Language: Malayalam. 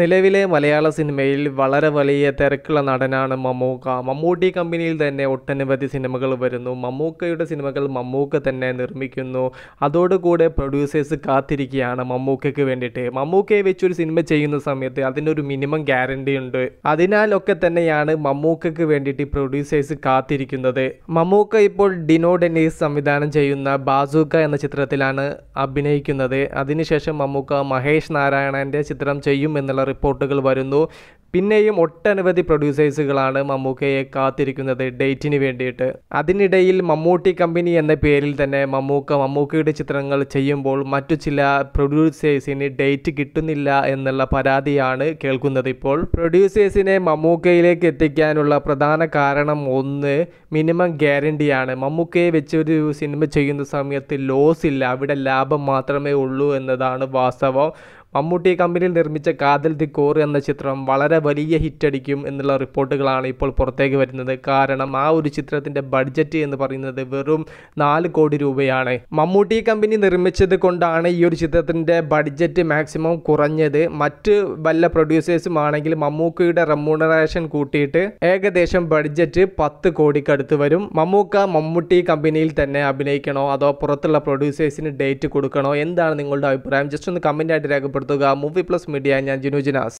നിലവിലെ മലയാള സിനിമയിൽ വളരെ വലിയ തിരക്കുള്ള നടനാണ് മമ്മൂക്ക മമ്മൂട്ടി കമ്പനിയിൽ തന്നെ ഒട്ടനവധി സിനിമകൾ വരുന്നു മമ്മൂക്കയുടെ സിനിമകൾ മമ്മൂക്ക തന്നെ നിർമ്മിക്കുന്നു അതോടുകൂടെ പ്രൊഡ്യൂസേഴ്സ് കാത്തിരിക്കുകയാണ് മമ്മൂക്കയ്ക്ക് വേണ്ടിയിട്ട് മമ്മൂക്കയെ വെച്ചൊരു സിനിമ ചെയ്യുന്ന സമയത്ത് അതിനൊരു മിനിമം ഗ്യാരണ്ടി ഉണ്ട് അതിനാലൊക്കെ തന്നെയാണ് മമ്മൂക്കയ്ക്ക് വേണ്ടിയിട്ട് പ്രൊഡ്യൂസേഴ്സ് കാത്തിരിക്കുന്നത് മമ്മൂക്ക ഇപ്പോൾ ഡിനോ ഡെന്നീസ് സംവിധാനം ചെയ്യുന്ന ബാസൂക്ക എന്ന ചിത്രത്തിലാണ് അഭിനയിക്കുന്നത് അതിനുശേഷം മമ്മൂക്ക മഹേഷ് നാരായണൻ്റെ ചിത്രം ചെയ്യും എന്നുള്ള റിപ്പോർട്ടുകൾ വരുന്നു പിന്നെയും ഒട്ടനവധി പ്രൊഡ്യൂസേഴ്സുകളാണ് മമ്മൂക്കയെ കാത്തിരിക്കുന്നത് ഡേറ്റിന് വേണ്ടിയിട്ട് അതിനിടയിൽ മമ്മൂട്ടി കമ്പനി എന്ന പേരിൽ തന്നെ മമ്മൂക്ക മമ്മൂക്കയുടെ ചിത്രങ്ങൾ ചെയ്യുമ്പോൾ മറ്റു ചില പ്രൊഡ്യൂസേഴ്സിന് ഡേറ്റ് കിട്ടുന്നില്ല എന്നുള്ള പരാതിയാണ് കേൾക്കുന്നത് ഇപ്പോൾ പ്രൊഡ്യൂസേഴ്സിനെ മമ്മൂക്കയിലേക്ക് എത്തിക്കാനുള്ള പ്രധാന കാരണം ഒന്ന് മിനിമം ഗ്യാരണ്ടിയാണ് മമ്മൂക്കയെ വെച്ചൊരു സിനിമ ചെയ്യുന്ന സമയത്ത് ലോസ് ഇല്ല അവിടെ ലാഭം മാത്രമേ ഉള്ളൂ എന്നതാണ് വാസ്തവം മമ്മൂട്ടി കമ്പനിയിൽ നിർമ്മിച്ച കാതൽ ദി കോർ എന്ന ചിത്രം വളരെ വലിയ ഹിറ്റടിക്കും എന്നുള്ള റിപ്പോർട്ടുകളാണ് ഇപ്പോൾ പുറത്തേക്ക് വരുന്നത് കാരണം ആ ഒരു ചിത്രത്തിൻ്റെ ബഡ്ജറ്റ് എന്ന് പറയുന്നത് വെറും നാല് കോടി രൂപയാണ് മമ്മൂട്ടി കമ്പനി നിർമ്മിച്ചത് കൊണ്ടാണ് ഈ ഒരു ചിത്രത്തിൻ്റെ ബഡ്ജറ്റ് മാക്സിമം കുറഞ്ഞത് മറ്റ് വല്ല പ്രൊഡ്യൂസേഴ്സും ആണെങ്കിൽ മമ്മൂക്കയുടെ റെമ്മൂണറേഷൻ കൂട്ടിയിട്ട് ഏകദേശം ബഡ്ജറ്റ് പത്ത് കോടിക്കടുത്ത് വരും മമ്മൂക്ക മമ്മൂട്ടി കമ്പനിയിൽ തന്നെ അഭിനയിക്കണോ അതോ പുറത്തുള്ള പ്രൊഡ്യൂസേഴ്സിന് ഡേറ്റ് കൊടുക്കണോ എന്താണ് നിങ്ങളുടെ അഭിപ്രായം ജസ്റ്റ് ഒന്ന് കമൻ്റായിട്ട് രേഖപ്പെടുത്തും Portugal Movie Plus Media-nya Juno